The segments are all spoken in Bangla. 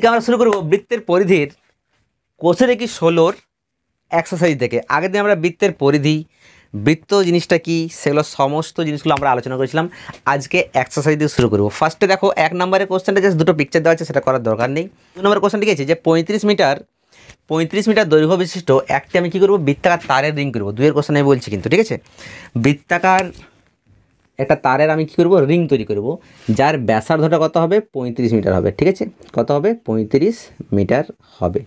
আজকে আমরা শুরু করব বৃত্তের পরিধির কোষের কি ষোলোর এক্সারসাইজ দেখে আগের দিন আমরা বৃত্তের পরিধি বৃত্ত জিনিসটা কি সেগুলো সমস্ত জিনিসগুলো আমরা আলোচনা করেছিলাম আজকে এক্সারসাইজ দিয়ে শুরু করবো ফার্স্টে দেখো এক নম্বরের কোশ্চেনটা যে দুটো পিকচার দেওয়া আছে সেটা করার দরকার নেই দু নম্বর কোশ্চেনটি আছে যে পঁয়ত্রিশ মিটার পঁয়ত্রিশ মিটার দৈর্ঘ্য বিশিষ্ট একটি আমি কী করবো বৃত্তাকার তারের রিং করবো দুয়ের কোশ্চেন আমি বলছি কিন্তু ঠিক আছে বৃত্তাকার একটা তারের আমি কী করবো রিং তৈরি করব যার ব্যাসার্ধটা কত হবে পঁয়ত্রিশ মিটার হবে ঠিক আছে কত হবে পঁয়ত্রিশ মিটার হবে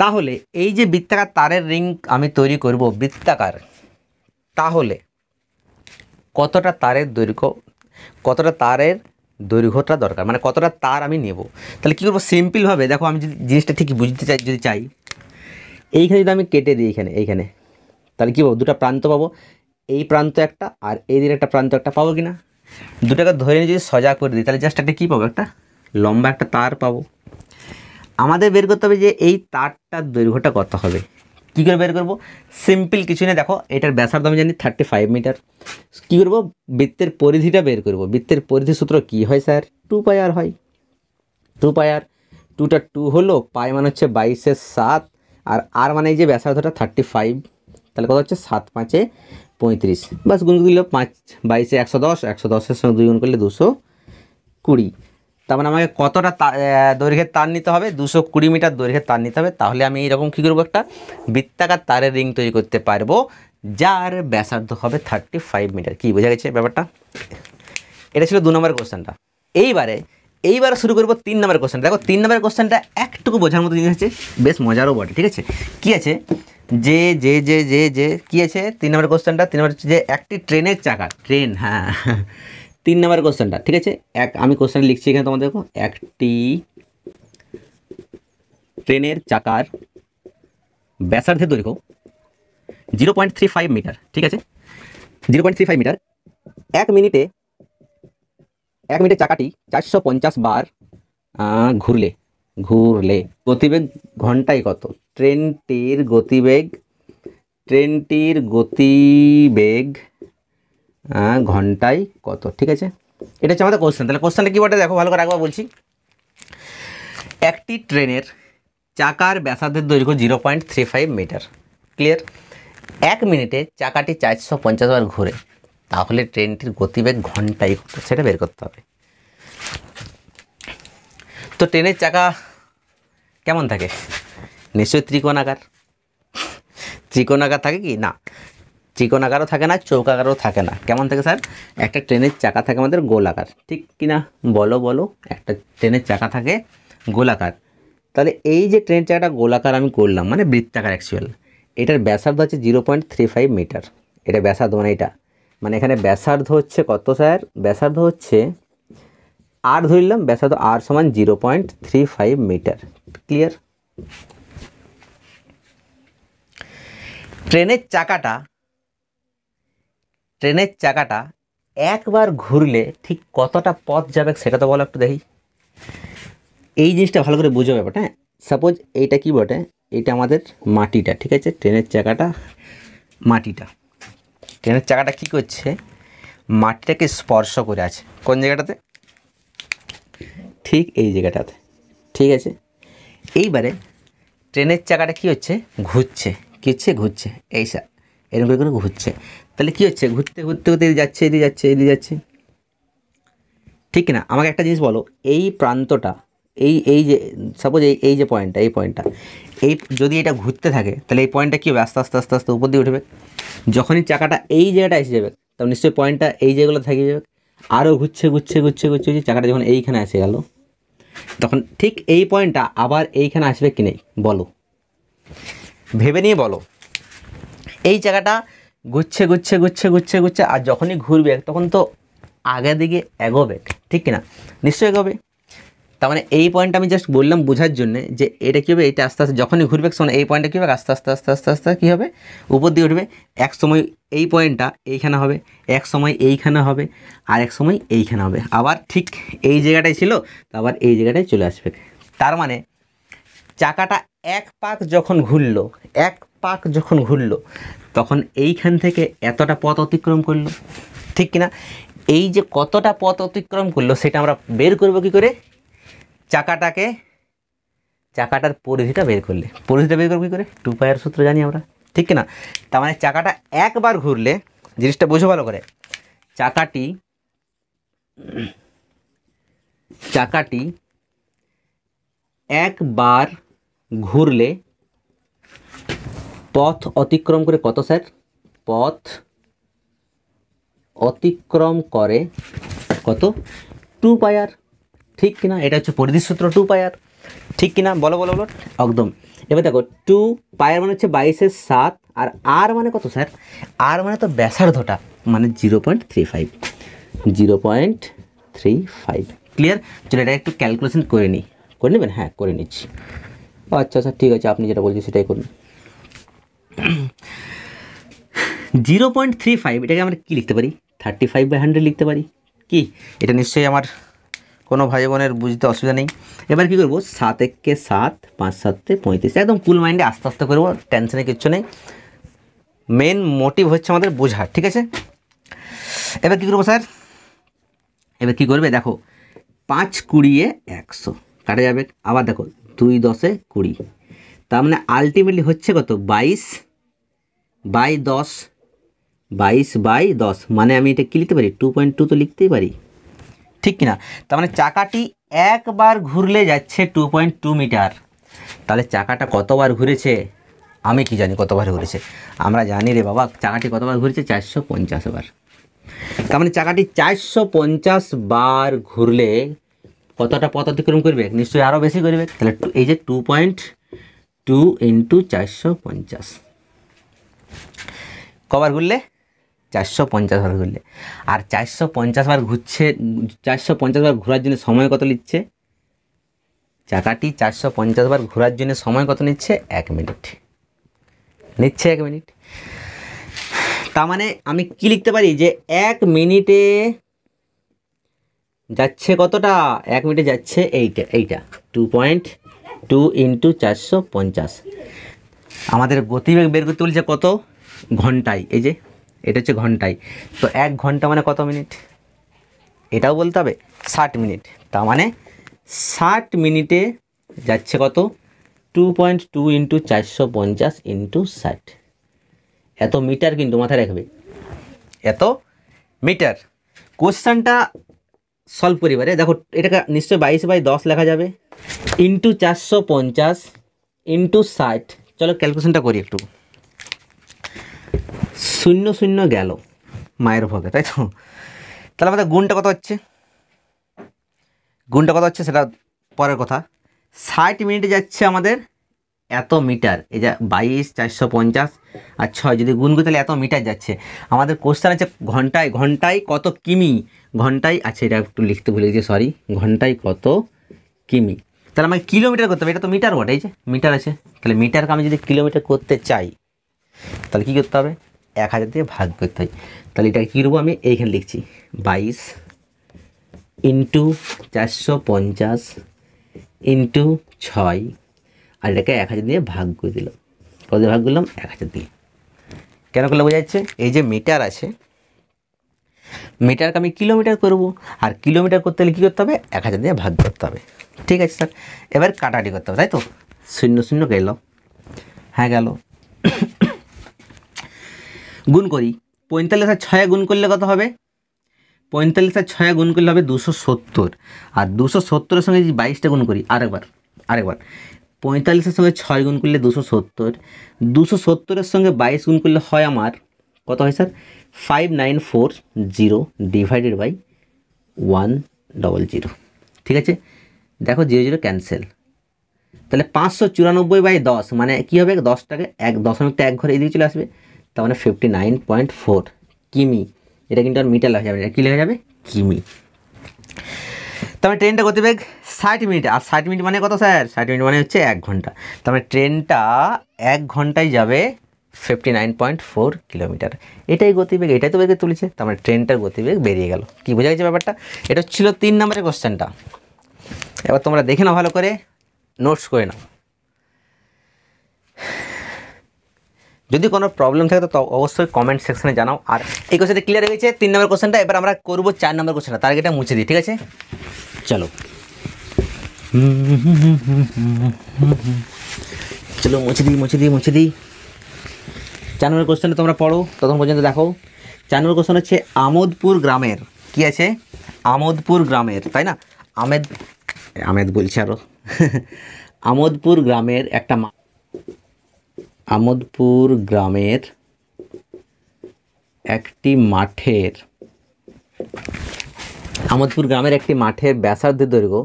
তাহলে এই যে বৃত্তাকার তারের রিং আমি তৈরি করব বৃত্তাকার তাহলে কতটা তারের দৈর্ঘ্য কতটা তারের দৈর্ঘ্যটা দরকার মানে কতটা তার আমি নেব তাহলে কী করবো সিম্পলভাবে দেখো আমি যদি জিনিসটা ঠিক বুঝতে চাই যদি চাই এইখানে যদি আমি কেটে দিই এখানে এইখানে তাহলে কী পাবো দুটা প্রান্ত পাবো এই প্রান্ত একটা আর এই দিকে একটা প্রান্ত একটা পাবো কি না দুটাকে ধরে নিয়ে যদি সজা করে দিই তাহলে জাস্ট একটা কী পাবো একটা লম্বা একটা তার পাবো আমাদের বের করতে হবে যে এই তারটার দৈর্ঘ্যটা কত হবে কী করে বের করবো সিম্পল কিছু না দেখো এটার ব্যাসার্ধ আমি জানি থার্টি ফাইভ মিটার কী করবো বৃত্তের পরিধিটা বের করবো বৃত্তের পরিধি সূত্র কি হয় স্যার টু পায়ার হয় টু পায়ার টুটা টু হলো পায় মানে হচ্ছে বাইশের সাত আর আর মানে এই যে ব্যাসার্ধটা থার্টি ফাইভ তাহলে কত হচ্ছে সাত পাঁচে পঁয়ত্রিশ বাস গুণ দিল পাঁচ বাইশে একশো দশ একশো দশের সঙ্গে দুই গুণ করলে দুশো কুড়ি তারপরে মানে আমাকে কতটা দৈর্ঘ্যের তার নিতে হবে দুশো কুড়ি মিটার দৈর্ঘ্যের তার নিতে হবে তাহলে আমি এইরকম কী করবো একটা বৃত্তাকার তারের রিং তৈরি করতে পারবো যার ব্যাসার্ধ হবে থার্টি ফাইভ মিটার কী বোঝা গেছে ব্যাপারটা এটা ছিল দু নম্বর কোশ্চেনটা এইবারে এইবার শুরু করবো তিন নম্বর কোশ্চেন দেখো তিন নম্বর কোশ্চেনটা একটুকু বোঝার মতো জিনিস আছে বেশ মজারও বটে ঠিক আছে কী আছে যে যে যে যে যে কী আছে তিন নম্বর কোশ্চেনটা তিন নম্বর যে একটি ট্রেনের চাকা ট্রেন হ্যাঁ তিন নম্বর কোশ্চেনটা ঠিক আছে এক আমি কোশ্চেন লিখছি এখানে তোমাদের দেখো একটি ট্রেনের চাকার ব্যাসার্ধের দৈর্ঘ্য zero point three five metre ঠিক আছে zero point three five metre এক মিনিটে এক মিনিটে চাকাটি চারশো পঞ্চাশ বার ঘুরলে ঘুরলে গতিবেগ ঘন্টায় কত ট্রেনটির গতিবেগ ট্রেনটির গতিবেগ ঘন্টায় কত ঠিক আছে এটা হচ্ছে আমাদের কোশ্চেন তাহলে কোশ্চেনটা কী বটে দেখো ভালো করে একবার বলছি একটি ট্রেনের চাকার ব্যাসার্ধের দৈর্ঘ্য zero point three five metre clear এক মিনিটে চাকাটি চারশো পঞ্চাশ বার ঘুরে তাহলে ট্রেনটির গতিবেগ ঘন্টায় কত সেটা বের করতে হবে তো ট্রেনের চাকা কেমন থাকে নিশ্চয়ই ত্রিকোণাকার ত্রিকোণাকার থাকে কি না ত্রিকোণাকারও থাকে না চৌকাকারও থাকে না কেমন থাকে স্যার একটা ট্রেনের চাকা থাকে আমাদের গোলাকার ঠিক কি না বলো বলো একটা ট্রেনের চাকা থাকে গোলাকার তাহলে এই যে ট্রেনের চাকাটা গোলাকার আমি করলাম মানে বৃত্তাকার অ্যাকচুয়াল এটার ব্যাসার্ধ হচ্ছে zero point three five metre এটা ব্যাসার্ধ মানে এটা মানে এখানে ব্যাসার্ধ হচ্ছে কত স্যার ব্যাসার্ধ হচ্ছে আর ধরলাম ব্যাসার্ধ আর সমান zero point three five metre clear ট্রেনের চাকাটা ট্রেনের চাকাটা একবার ঘুরলে ঠিক কতটা পথ যাবে সেটা তো বলো একটু দেখি এই জিনিসটা ভালো করে বুঝো ব্যাপারটা হ্যাঁ সাপোজ এইটা কি বটে এটা আমাদের মাটিটা ঠিক আছে ট্রেনের চাকাটা মাটিটা ট্রেনের চাকাটা কি করছে মাটিটাকে স্পর্শ করে আছে কোন জায়গাটাতে ঠিক এই জায়গাটাতে ঠিক আছে এইবারে ট্রেনের চাকাটা কি হচ্ছে ঘুরছে কী হচ্ছে ঘুরছে এই সা এরকম করে করে ঘুরছে তাহলে কি হচ্ছে ঘুরতে ঘুরতে ঘুরতে যাচ্ছে এদিকে যাচ্ছে এদিকে যাচ্ছে ঠিক না আমাকে একটা জিনিস বলো এই প্রান্তটা এই এই যে সাপোজ এই এই যে পয়েন্টটা এই পয়েন্টটা এই যদি এটা ঘুরতে থাকে তাহলে এই পয়েন্টটা কী হবে আস্তে আস্তে আস্তে আস্তে উপর দিয়ে উঠবে যখনই চাকাটা এই জায়গাটা এসে যাবে তখন নিশ্চয়ই পয়েন্টটা এই জায়গাগুলো থেকে যাবে আরও ঘুরছে ঘুরছে ঘুরছে ঘুরছে চাকাটা যখন এইখানে এসে গেলো তখন ঠিক এই পয়েন্টটা আবার এইখানে আসবে কি নেই বলো ভেবে নিয়ে বলো এই জায়গাটা গুচ্ছে গুচ্ছে গুচ্ছে গুচ্ছে গুচ্ছে আর যখনই ঘুরবে তখন তো আগে দিকে এগোবে ঠিক কিনা নিশ্চয়ই এগোবে তার মানে এই পয়েন্ট আমি জাস্ট বললাম বোঝার জন্য যে এটা কী হবে এটা আস্তে আস্তে যখনই ঘুরবে শোনা এই পয়েন্টটা কী হবে আস্তে আস্তে আস্তে আস্তে আস্তে কী হবে উপর দিয়ে উঠবে এক সময় এই পয়েন্টটা এইখানে হবে এক সময় এইখানে হবে আর এক সময় এইখানে হবে আবার ঠিক এই জায়গাটাই ছিল আবার এই জায়গাটায় চলে আসবে তার মানে চাকাটা এক পাক যখন ঘুরলো এক পাক যখন ঘুরলো তখন এইখান থেকে এতটা পথ অতিক্রম করলো ঠিক কিনা এই যে কতটা পথ অতিক্রম করলো সেটা আমরা বের করবো কী করে চাকাটাকে চাকাটার পরিধিটা বের করলে পরিধিটা বের করবো কী করে টু পায়ের সূত্র জানি আমরা ঠিক কিনা তার মানে চাকাটা একবার ঘুরলে জিনিসটা বোঝো ভালো করে চাকাটি চাকাটি একবার ঘুরলে পথ অতিক্রম করে কত স্যার পথ অতিক্রম করে কত টু পায়ার ঠিক কিনা এটা হচ্ছে পরিধি সূত্র টু পায়ার ঠিক কিনা বলো বলো বলো একদম এবার দেখো টু পায়ার মানে হচ্ছে বাইশের সাত আর আর মানে কত স্যার আর মানে তো ব্যাসার্ধটা মানে zero point three five zero point three five clear চলো এটা একটু ক্যালকুলেশন করে নিই করে নেবেন হ্যাঁ করে নিচ্ছি আচ্ছা আচ্ছা ঠিক আছে আপনি যেটা বলছেন সেটাই করুন জিরো পয়েন্ট থ্রি ফাইভ এটাকে আমরা কী লিখতে পারি থার্টি ফাইভ বাই হান্ড্রেড লিখতে পারি কি এটা নিশ্চয়ই আমার কোনো ভাই বোনের বুঝতে অসুবিধা নেই এবার কী করবো সাত এককে সাত পাঁচ সাতে পঁয়ত্রিশ একদম কুল মাইন্ডে আস্তে আস্তে করবো টেনশনে কিচ্ছু নেই মেন মোটিভ হচ্ছে আমাদের বোঝা ঠিক আছে এবার কী করবো স্যার এবার কী করবে দেখো পাঁচ কুড়িয়ে একশো কাটা যাবে আবার দেখো দুই দশে কুড়ি তার মানে আলটিমেটলি হচ্ছে কত বাইশ বাই দশ বাইশ বাই দশ মানে আমি এটা কী লিখতে পারি টু পয়েন্ট টু তো লিখতেই পারি ঠিক কিনা তার মানে চাকাটি একবার ঘুরলে যাচ্ছে টু পয়েন্ট টু মিটার তাহলে চাকাটা কতবার ঘুরেছে আমি কি জানি কতবার ঘুরেছে আমরা জানি রে বাবা চাকাটি কতবার ঘুরেছে চারশো পঞ্চাশ বার তার মানে চাকাটি চারশো পঞ্চাশ বার ঘুরলে কতটা পথ অতিক্রম করবে নিশ্চয়ই আরও বেশি করবে তাহলে এই যে টু পয়েন্ট টু ইন্টু চারশো পঞ্চাশ কবার ঘুরলে চারশো পঞ্চাশ বার ঘুরলে আর চারশো পঞ্চাশ বার ঘুরছে চারশো পঞ্চাশ বার ঘোরার জন্য সময় কত নিচ্ছে চাকাটি চারশো পঞ্চাশ বার ঘোরার জন্য সময় কত নিচ্ছে এক মিনিট নিচ্ছে এক মিনিট তার মানে আমি কি লিখতে পারি যে এক মিনিটে যাচ্ছে কতটা এক মিনিটে যাচ্ছে এইটা এইটা টু পয়েন্ট টু ইন্টু চারশো পঞ্চাশ আমাদের গতিবেগ বের করতে বলছে কত ঘন্টায় এই যে এটা হচ্ছে ঘন্টায় তো এক ঘন্টা মানে কত মিনিট এটাও বলতে হবে ষাট মিনিট তার মানে ষাট মিনিটে যাচ্ছে কত টু পয়েন্ট টু ইন্টু চারশো পঞ্চাশ ইন্টু ষাট এত মিটার কিন্তু মাথায় রাখবে এত মিটার কোয়েশ্চানটা সলভ করি দেখো এটাকে নিশ্চয়ই বাইশ বাই দশ লেখা যাবে ইন্টু চারশো পঞ্চাশ ইন্টু ষাট চলো ক্যালকুলেশনটা করি একটু শূন্য শূন্য গেল মায়ের ভোগে তাই তো তাহলে আমাদের গুণটা কত হচ্ছে গুণটা কত হচ্ছে সেটা পরের কথা ষাট মিনিটে যাচ্ছে আমাদের এত মিটার এই যা বাইশ চারশো পঞ্চাশ আর ছয় যদি গুণ করি তাহলে এত মিটার যাচ্ছে আমাদের কোশ্চেন আছে ঘন্টায় ঘন্টায় কত কিমি ঘন্টায় আচ্ছা এটা একটু লিখতে ভুলে গেছি সরি ঘন্টায় কত কিমি তাহলে আমাকে কিলোমিটার করতে হবে এটা তো মিটার বটে এই যে মিটার আছে তাহলে মিটারকে আমি যদি কিলোমিটার করতে চাই তাহলে কী করতে হবে এক হাজার দিয়ে ভাগ করতে হয় তাহলে এটা কী করবো আমি এইখানে লিখছি বাইশ ইন্টু চারশো পঞ্চাশ ইন্টু ছয় আর এটাকে এক হাজার দিয়ে ভাগ করে দিলাম কত দিয়ে ভাগ করলাম এক হাজার দিয়ে কেন করলে বোঝা যাচ্ছে এই যে মিটার আছে মিটারকে আমি কিলোমিটার করব আর কিলোমিটার করতে হলে কী করতে হবে এক হাজার দিয়ে ভাগ করতে হবে ঠিক আছে স্যার এবার কাটাকাটি করতে হবে তাই তো শূন্য শূন্য গেল হ্যাঁ গেল গুণ করি পঁয়তাল্লিশ আর ছয় গুণ করলে কত হবে পঁয়তাল্লিশ আর ছয় গুণ করলে হবে দুশো সত্তর আর দুশো সত্তরের সঙ্গে যদি বাইশটা গুণ করি আরেকবার আরেকবার পঁয়তাল্লিশের সঙ্গে ছয় গুণ করলে দুশো সত্তর দুশো সত্তরের সঙ্গে বাইশ গুণ করলে হয় আমার কত হয় sir five nine four zero divided by one double zero ঠিক আছে দেখো জিরো জিরো ক্যান্সেল তাহলে পাঁচশো চুরানব্বই বাই দশ মানে কী হবে দশটাকে এক দশমিকটা এক ঘরে এদিকে চলে আসবে তার মানে ফিফটি নাইন পয়েন্ট ফোর কিমি এটা কিন্তু আর মিটার লেখা যাবে কী লেখা যাবে কিমি তার ট্রেনটা মানে গতিবেগ ষাট মিনিট আর ষাট মিনিট মানে কত স্যার ষাট মিনিট মানে হচ্ছে এক ঘন্টা তার মানে ট্রেনটা এক ঘন্টায় যাবে fifty nine point four kilometre এটাই গতিবেগ এটাই তো বেগে তুলেছে তার মানে ট্রেনটার গতিবেগ বেরিয়ে গেল কি বোঝা গেছে ব্যাপারটা এটা ছিল তিন নম্বরের কোশ্চেনটা এবার তোমরা দেখে নাও ভালো করে নোটস করে নাও যদি কোনো প্রবলেম থাকে তো অবশ্যই কমেন্ট সেকশনে জানাও আর এই কোশ্চেনটা ক্লিয়ার হয়ে গেছে তিন নম্বর কোশ্চেনটা এবার আমরা করবো চার নম্বর কোশ্চেনটা তার এটা মুছে দিই ঠিক আছে চলো চলো মুছে দিই মুছে দিই মুছে দিই চার নম্বর কোশ্চেনটা তোমরা পড়ো তখন পর্যন্ত দেখো চার নম্বর কোশ্চেন হচ্ছে আমোদপুর গ্রামের কি আছে আমোদপুর গ্রামের তাই না আমেদ আমেদ বলছি আরও আমোদপুর গ্রামের একটা মা আমোদপুর গ্রামের একটি মাঠের আমোদপুর গ্রামের একটি মাঠের ব্যাসার্ধ দৈর্ঘ্য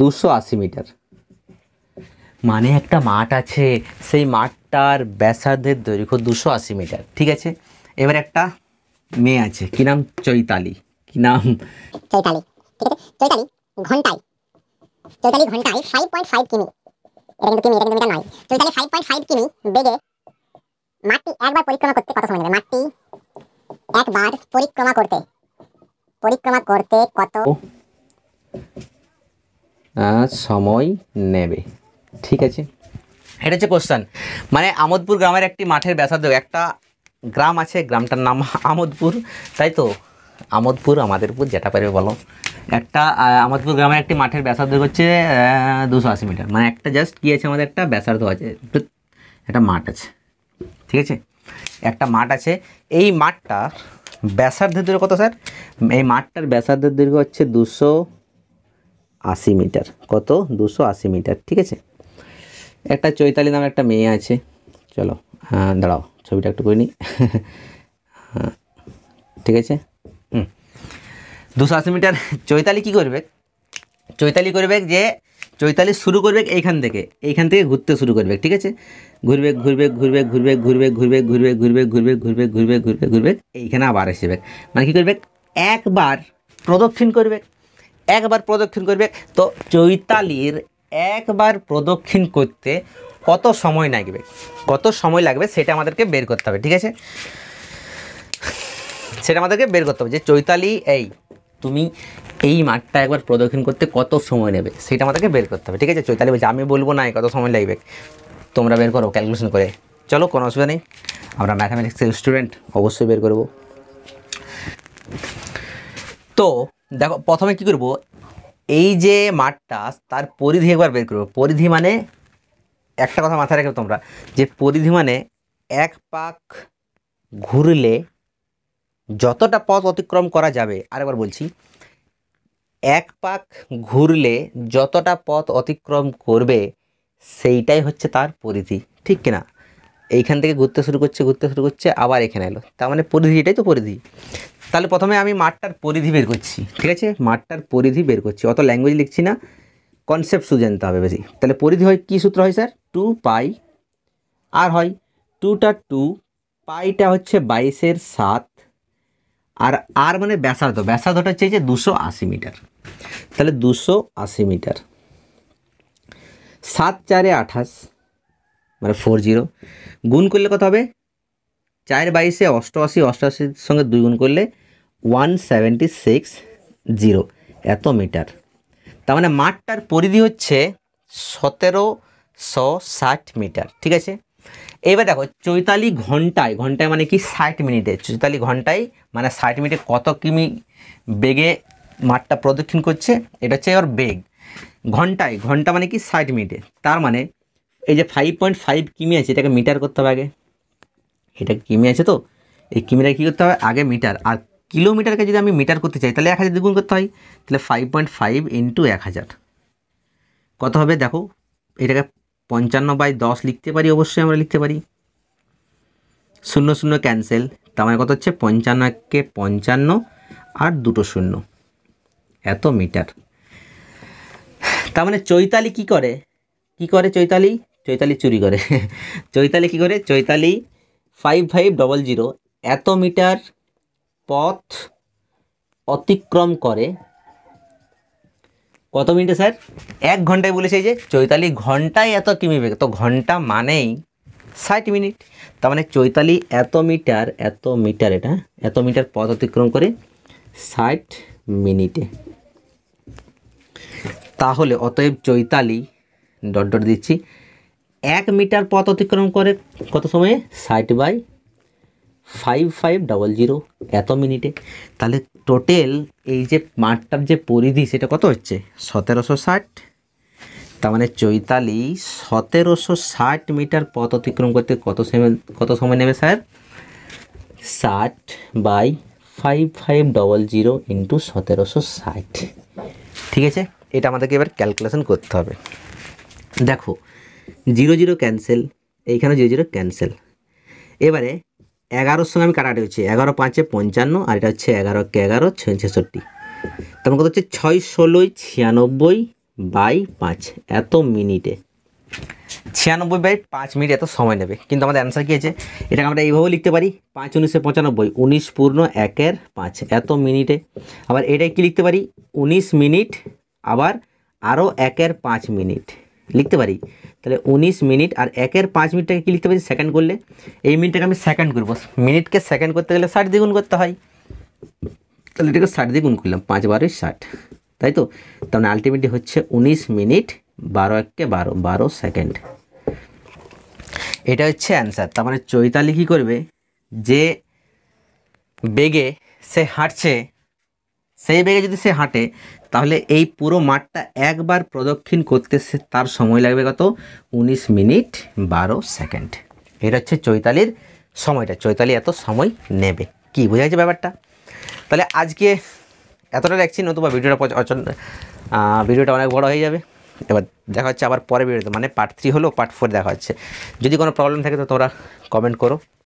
দুশো আশি মিটার মানে একটা মাঠ আছে সেই মাঠটার ব্যাসার্ধের দৈর্ঘ্য দুশো আশি মিটার ঠিক আছে এবার একটা মেয়ে আছে কি নাম চৈতালি কি নাম চৈতালি ঘন্টায় চৌতাল্লিশ ঘন্টায় ফাইভ পয়েন্ট ফাইভ কিমি এটা কিন্তু কিমি এটা কিন্তু নয় চৌতাল্লিশ ফাইভ পয়েন্ট ফাইভ কিমি বেগে মাটি একবার পরিক্রমা করতে কত সময় নেবে মাটি একবার পরিক্রমা করতে পরিক্রমা করতে কত সময় নেবে ঠিক আছে এটা হচ্ছে কোশ্চান মানে আমোদপুর গ্রামের একটি মাঠের ব্যাসার্ধ একটা গ্রাম আছে গ্রামটার নাম আমোদপুর তাই তো আমোদপুর আমাদেরপুর যেটা পারবে বলো একটা আমাদের গ্রামের একটি মাঠের ব্যাসার্ধ হচ্ছে দুশো আশি মিটার মানে একটা জাস্ট কী আছে আমাদের একটা ব্যাসার্ধ আছে একটা মাঠ আছে ঠিক আছে একটা মাঠ আছে এই মাঠটা ব্যাসার্ধের দৈর্ঘ্য কত স্যার এই মাঠটার ব্যাসার্ধের দৈর্ঘ্য হচ্ছে দুশো আশি মিটার কত দুশো আশি মিটার ঠিক আছে একটা চৈতালি নামে একটা মেয়ে আছে চলো দাঁড়াও ছবিটা একটু করে নিই ঠিক আছে দুশো আশি মিটার চৈতালি কী করবে চৈতালি করবে যে চৈতালি শুরু করবে এইখান থেকে এইখান থেকে ঘুরতে শুরু করবে ঠিক আছে ঘুরবে ঘুরবে ঘুরবে ঘুরবে ঘুরবে ঘুরবে ঘুরবে ঘুরবে ঘুরবে ঘুরবে ঘুরবে ঘুরবে ঘুরবে এইখানে আবার আসবে মানে কী করবে একবার প্রদক্ষিণ করবে একবার প্রদক্ষিণ করবে তো চৈতালির একবার প্রদক্ষিণ করতে কত সময় লাগবে কত সময় লাগবে সেটা আমাদেরকে বের করতে হবে ঠিক আছে সেটা আমাদেরকে বের করতে হবে যে চৈতালি এই তুমি এই মাঠটা একবার প্রদক্ষিণ করতে কত সময় নেবে সেটা আমাদেরকে বের করতে হবে ঠিক আছে চৈতালি বলছে আমি বলবো না কত সময় লাগবে তোমরা বের করো ক্যালকুলেশন করে চলো কোনো অসুবিধা নেই আমরা ম্যাথামেটিক্সের স্টুডেন্ট অবশ্যই বের করব তো দেখো প্রথমে কি করব এই যে মাঠটা তার পরিধি একবার বের করবো পরিধি মানে একটা কথা মাথায় রাখবে তোমরা যে পরিধি মানে এক পাক ঘুরলে যতটা পথ অতিক্রম করা যাবে আরেকবার বলছি এক পাক ঘুরলে যতটা পথ অতিক্রম করবে সেইটাই হচ্ছে তার পরিধি ঠিক কিনা এইখান থেকে ঘুরতে শুরু করছে ঘুরতে শুরু করছে আবার এখানে এলো তার মানে পরিধি এটাই তো পরিধি তাহলে প্রথমে আমি মাঠটার পরিধি বের করছি ঠিক আছে মাঠটার পরিধি বের করছি অত ল্যাঙ্গুয়েজ লিখছি না কনসেপ্ট শুধু জানতে হবে বেশি তাহলে পরিধি হয় কী সূত্র হয় স্যার টু পাই আর হয় টুটা টু পাইটা হচ্ছে বাইশের সাত আর আর মানে ব্যাসার্ধ ব্যাসার্ধটা চেয়েছে দুশো আশি মিটার তাহলে দুশো আশি মিটার সাত চারে আঠাশ মানে ফোর জিরো গুণ করলে কত হবে চার বাইশে অষ্টআশি অষ্টআশির সঙ্গে দুই গুণ করলে ওয়ান সেভেন্টি সিক্স জিরো এত মিটার তার মানে মাঠটার পরিধি হচ্ছে সতেরোশো ষাট মিটার ঠিক আছে এবার দেখো চৈতালি ঘন্টায় ঘন্টায় মানে কি ষাট মিনিটে চৈতালি ঘন্টায় মানে ষাট মিনিটে কত কিমি বেগে মাঠটা প্রদক্ষিণ করছে এটা হচ্ছে ওর বেগ ঘন্টায় ঘন্টা মানে কি ষাট মিনিটে তার মানে এই যে ফাইভ পয়েন্ট ফাইভ কিমি আছে এটাকে মিটার করতে হবে আগে এটা কিমি আছে তো এই কিমিটা কী করতে হবে আগে মিটার আর কিলোমিটারকে যদি আমি মিটার করতে চাই তাহলে এক হাজার দ্বিগুণ করতে হয় তাহলে ফাইভ পয়েন্ট ফাইভ ইন্টু এক হাজার কত হবে দেখো এটাকে পঞ্চান্ন বাই দশ লিখতে পারি অবশ্যই আমরা লিখতে পারি শূন্য শূন্য ক্যান্সেল তার মানে কত হচ্ছে পঞ্চান্ন এককে পঞ্চান্ন আর দুটো শূন্য এত মিটার তার মানে চৈতালি কি করে কি করে চৈতালি চৈতালি চুরি করে চৈতালি কি করে Chaitali five five double zero এত মিটার পথ অতিক্রম করে কত মিনিটে স্যার এক ঘন্টায় বলেছে যে চৈতালি ঘন্টায় এত কিমি বেগ তো ঘন্টা মানেই ষাট মিনিট তার মানে চৈতালি এত মিটার এত মিটার এটা এত মিটার পথ অতিক্রম করে ষাট মিনিটে তাহলে অতএব চৈতালি ডট ডট দিচ্ছি এক মিটার পথ অতিক্রম করে কত সময়ে ষাট by five five double zero এত মিনিটে তাহলে টোটাল এই যে মাঠটার যে পরিধি সেটা কত হচ্ছে সতেরোশো ষাট তার মানে চৈতালি সতেরোশো ষাট মিটার পথ অতিক্রম করতে কত সময় কত সময় নেবে স্যার ষাট by five five double zero into সতেরোশো ষাট ঠিক আছে এটা আমাদেরকে এবার ক্যালকুলেশন করতে হবে দেখো জিরো জিরো ক্যান্সেল এইখানে জিরো জিরো ক্যান্সেল এবারে এগারোর সঙ্গে আমি কাটাটি হচ্ছে এগারো পাঁচে পঞ্চান্ন আর এটা হচ্ছে এগারো কে এগারো ছয় ছেষট্টি তার মানে কথা হচ্ছে ছয় ষোলোই ছিয়ানব্বই বাই পাঁচ এত মিনিটে ছিয়ানব্বই বাই পাঁচ মিনিট এত সময় নেবে কিন্তু আমাদের অ্যান্সার কী আছে এটাকে আমরা এইভাবে লিখতে পারি পাঁচ উনিশে পঁচানব্বই উনিশ পূর্ণ একের পাঁচ এত মিনিটে আবার এটাই কি লিখতে পারি উনিশ মিনিট আবার আরও একের পাঁচ মিনিট লিখতে পারি তাহলে উনিশ মিনিট আর একের পাঁচ মিনিটটাকে কী লিখতে পারি সেকেন্ড করলে এই মিনিটটাকে আমি সেকেন্ড করবো মিনিটকে সেকেন্ড করতে গেলে ষাট দ্বিগুণ করতে হয় তাহলে এটাকে ষাট দ্বিগুণ করলাম পাঁচ বারোই ষাট তাই তো তার মানে আলটিমেটলি হচ্ছে উনিশ মিনিট বারো একে বারো বারো সেকেন্ড এটা হচ্ছে অ্যান্সার তার মানে চৈতালি কী করবে যে বেগে সে হাঁটছে সেই বেগে যদি সে হাঁটে তাহলে এই পুরো মাঠটা একবার প্রদক্ষিণ করতে তার সময় লাগবে কত উনিশ মিনিট বারো সেকেন্ড এটা হচ্ছে চৈতালির সময়টা চৈতালি এত সময় নেবে কি বোঝা যাচ্ছে ব্যাপারটা তাহলে আজকে এতটা দেখছি নতুবা ভিডিওটা ভিডিওটা অনেক বড় হয়ে যাবে এবার দেখা হচ্ছে আবার পরে ভিডিওতে মানে পার্ট থ্রি হলো পার্ট ফোর দেখা হচ্ছে যদি কোনো প্রবলেম থাকে তো তোমরা কমেন্ট করো